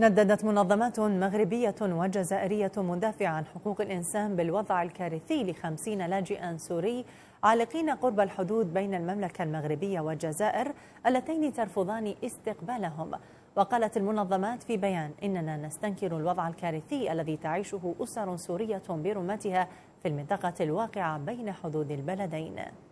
نددت منظمات مغربية وجزائرية مدافعة عن حقوق الإنسان بالوضع الكارثي لخمسين لاجئا سوري عالقين قرب الحدود بين المملكة المغربية والجزائر اللتين ترفضان استقبالهم وقالت المنظمات في بيان إننا نستنكر الوضع الكارثي الذي تعيشه أسر سورية برمتها في المنطقة الواقعة بين حدود البلدين